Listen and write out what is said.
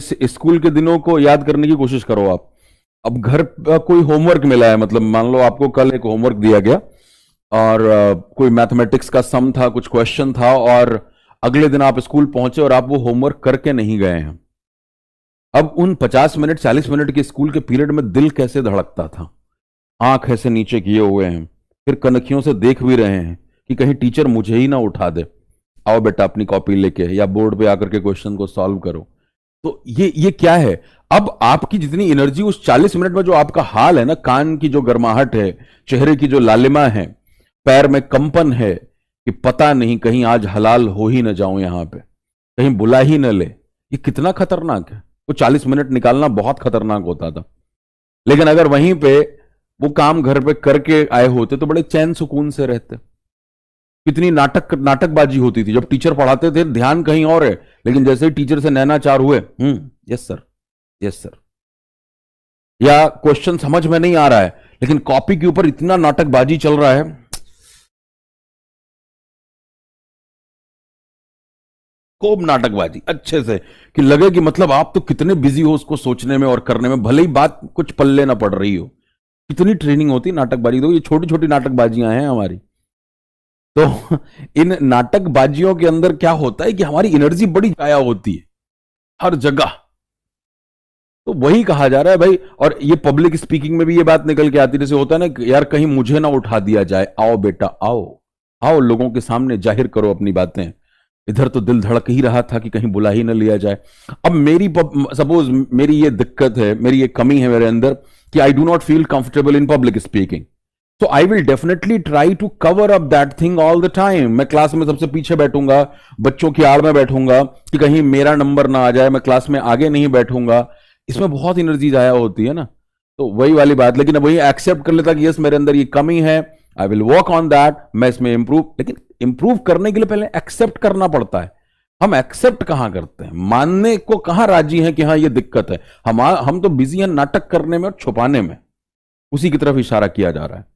school के दिनों को याद करने की कोशिश करो आप अब घर कोई होमवर्क मिला है मतलब मान लो आपको कल एक होमवर्क दिया गया और कोई मैथमेटिक्स का सम था कुछ क्वेश्चन था और अगले दिन आप स्कूल पहुंचे और आप वो होमवर्क करके नहीं गए हैं अब उन 50 मिनट 40 मिनट के स्कूल के पीरियड में दिल कैसे धड़कता था आंख ऐसे नीचे किए हुए हैं फिर कनखियों से देख भी रहे हैं कि कहीं टीचर मुझे ही ना उठा दे आओ बेटा अपनी कॉपी लेके या बोर्ड पे आकर के क्वेश्चन को सॉल्व करो तो ये ये क्या है अब आपकी जितनी एनर्जी उस 40 मिनट में जो आपका हाल है ना कान की जो गर्माहट है चेहरे की जो लालिमा है पैर में कंपन है कि पता नहीं कहीं आज हलाल हो ही ना जाऊं यहां पे कहीं बुला ही ना ले ये कितना खतरनाक है वो 40 मिनट निकालना बहुत खतरनाक होता था लेकिन अगर वहीं पे वो काम घर पे करके आए होते तो बड़े चैन सुकून से रहते कितनी नाटक नाटकबाजी होती थी जब टीचर पढ़ाते थे ध्यान कहीं और है लेकिन जैसे टीचर से नैना चार हुए hmm yes sir yes sir या क्वेश्चन समझ में नहीं आ रहा है लेकिन कॉपी के ऊपर इतना नाटकबाजी चल रहा है खूब नाटकबाजी अच्छे से कि लगे कि मतलब आप तो कितने बिजी हो उसको सोचने में और करने में भले ही बात कुछ पल्ले ना पड़ रही हो कितनी ट्रेनिंग होती नाटकबाजी तो ये छोटी छोटी नाटकबाजियां हैं हमारी तो इन नाटकबाजियों के अंदर क्या होता है कि हमारी एनर्जी बड़ी जाया होती है हर जगह तो वही कहा जा रहा है भाई और ये पब्लिक स्पीकिंग में भी ये बात निकल के आती जैसे होता है ना यार कहीं मुझे ना उठा दिया जाए आओ बेटा आओ आओ लोगों के सामने जाहिर करो अपनी बातें इधर तो दिल धड़क ही रहा था कि कहीं बुला ही ना लिया जाए अब मेरी सपोज मेरी ये दिक्कत है मेरी ये कमी है मेरे अंदर कि I do not feel comfortable in public speaking तो I will definitely try to cover up that thing all the time मैं क्लास में सबसे पीछे बैठूंगा बच्चों की आड़ में बैठूंगा कि कहीं मेरा नंबर ना आ जाए मैं क्लास में आगे नहीं बैठूंगा इसमें बहुत एनर्जी जाया होती है ना तो वही वाली बात लेकिन वही एक्सेप्ट कर लेता कि यस मेरे अंदर ये कमी है I will work on that मैं इसमें इंप्रूव लेकिन इंप्रूव करने के लिए पहले एक्सेप्ट करना पड़ता है हम एक्सेप्ट कहां करते हैं मानने को कहां राजी हैं कि हाँ ये दिक्कत है हम हम तो बिजी हैं नाटक करने में और छुपाने में उसी की तरफ इशारा किया जा रहा है